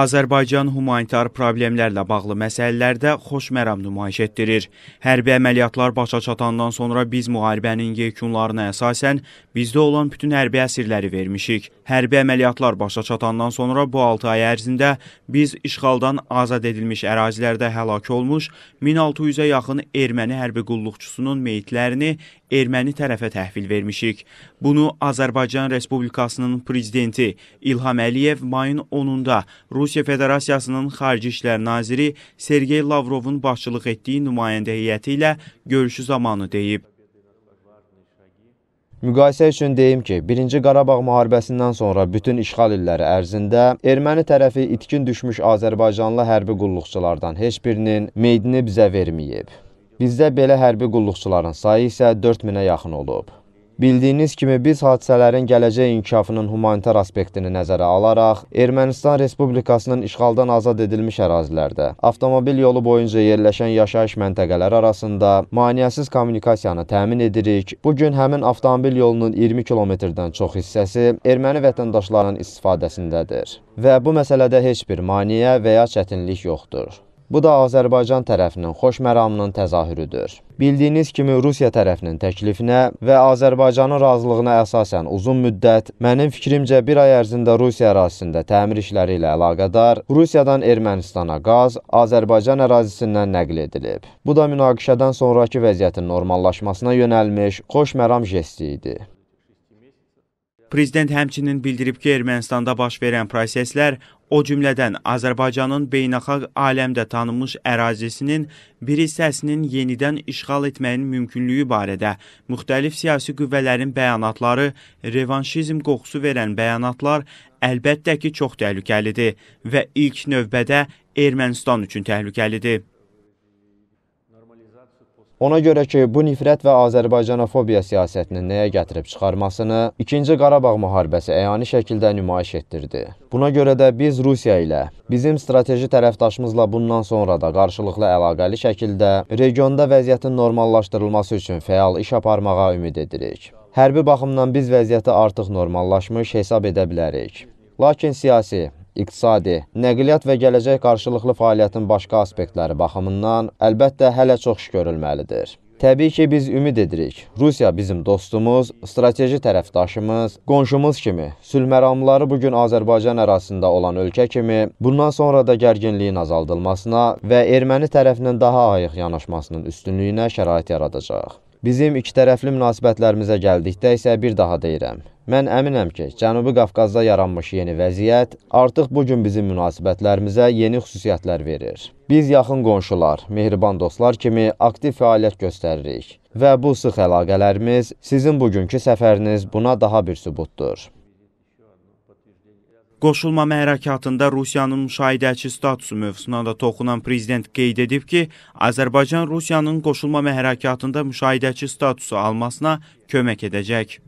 Azərbaycan humanitar problemlərlə bağlı məsələlərdə xoşməram nümayiş etdirir. Hərbi əməliyyatlar başa çatandan sonra biz müharibənin yekunlarına əsasən bizdə olan bütün hərbi əsirləri vermişik. Hərbi əməliyyatlar başa çatandan sonra bu 6 ay ərzində biz işğaldan azad edilmiş ərazilərdə həlak olmuş 1600-ə yaxın erməni hərbi qulluqçusunun meyitlərini erməni tərəfə təhvil vermişik. Bunu Azərbaycan Respublikasının prezidenti İlham Əliyev mayın 10-da Rusiya Federasiyasının Xarici İşlər naziri Sergey Lavrovun başçılıq etdiyi nümayəndə heyəti ilə görüşü zamanı deyib. Müqayisə üçün deyim ki, 1-ci Qarabağ müharibəsindən sonra bütün işğal illəri ərzində erməni tərəfi itkin düşmüş Azərbaycanlı hərbi qulluqçulardan heç birinin meydini bizə verməyib. Bizdə belə hərbi qulluqçuların sayı isə 4000-ə yaxın olub. Bildiyiniz kimi biz hadisələrin gələcək inkişafının humanitar aspektini nəzərə alaraq Ermənistan Respublikasının işğaldan azad edilmiş ərazilərdə avtomobil yolu boyunca yerləşən yaşayış məntəqələri arasında maneəsiz kommunikasiyanı təmin edirik. Bu gün həmin avtomobil yolunun 20 kilometrdən çox hissəsi erməni vətəndaşlarının istifadəsindədir və bu məsələdə heç bir maneə və ya çətinlik yoxdur. Bu da Azərbaycan tərəfinin xoşməramının təzahürüdür. Bildiyiniz kimi Rusiya tərəfinin təklifinə və Azərbaycanın razılığına əsasən uzun müddət, mənim fikrimcə bir ay ərzində Rusiya ərazisində təmir işləri ilə əlaqədar Rusiyadan Ermənistana qaz Azərbaycan ərazisindən nəql edilib. Bu da münaqişədən sonrakı vəziyyətin normallaşmasına yönəlmiş xoşməram jesti idi. Prezident həmçinin bildirib ki, Ermənistanda baş verən proseslər O cümlədən Azərbaycanın beynəlxalq aləmdə tanınmış ərazisinin bir hissəsinin yenidən işğal etməyin mümkünlüyü barədə müxtəlif siyasi qüvvələrin bəyanatları, revanşizm qoxusu verən bəyanatlar əlbəttə ki, çox təhlükəlidir və ilk növbədə Ermənistan üçün təhlükəlidir. Ona görə ki, bu nifrət və Azərbaycanofobiya siyasətinin nəyə gətirib çıxarmasını 2-ci Qarabağ müharibəsi əyani şəkildə nümayiş etdirdi. Buna görə də biz Rusiya ilə, bizim strateji tərəfdaşımızla bundan sonra da qarşılıqlı əlaqəli şəkildə regionda vəziyyətin normallaşdırılması üçün fəal iş aparmağa ümid edirik. Hərbi baxımdan biz vəziyyəti artıq normallaşmış hesab edə bilərik. Lakin siyasi, iqtisadi, nəqliyyat və gələcək qarşılıqlı fəaliyyətin başqa aspektləri baxımından əlbəttə hələ çox iş görülməlidir. Təbii ki, biz ümid edirik. Rusiya bizim dostumuz, strateji tərəfdaşımız, qonşumuz kimi sülh məramları bu gün Azərbaycan ərazisində olan ölkə kimi bundan sonra da gərginliyin azaldılmasına və erməni tərəfinin daha ayıq yanaşmasının üstünlüyünə şərait yaradacaq. Bizim iki tərəfli münasibətlərimizə gəldikdə isə bir daha deyirəm. Mən əminəm ki, Cənubi Qafqazda yaranmış yeni vəziyyət artıq bugün bizim münasibətlərimizə yeni xüsusiyyətlər verir. Biz yaxın qonşular, mehriban dostlar kimi aktiv fəaliyyət göstəririk və bu sıx əlaqələrimiz sizin bugünkü səfəriniz buna daha bir sübutdur. Qoşulmama hərəkatında Rusiyanın müşahidəçi statusu mövzusuna da toxunan prezident qeyd edib ki, Azərbaycan Rusiyanın qoşulmama hərəkatında müşahidəçi statusu almasına kömək edəcək.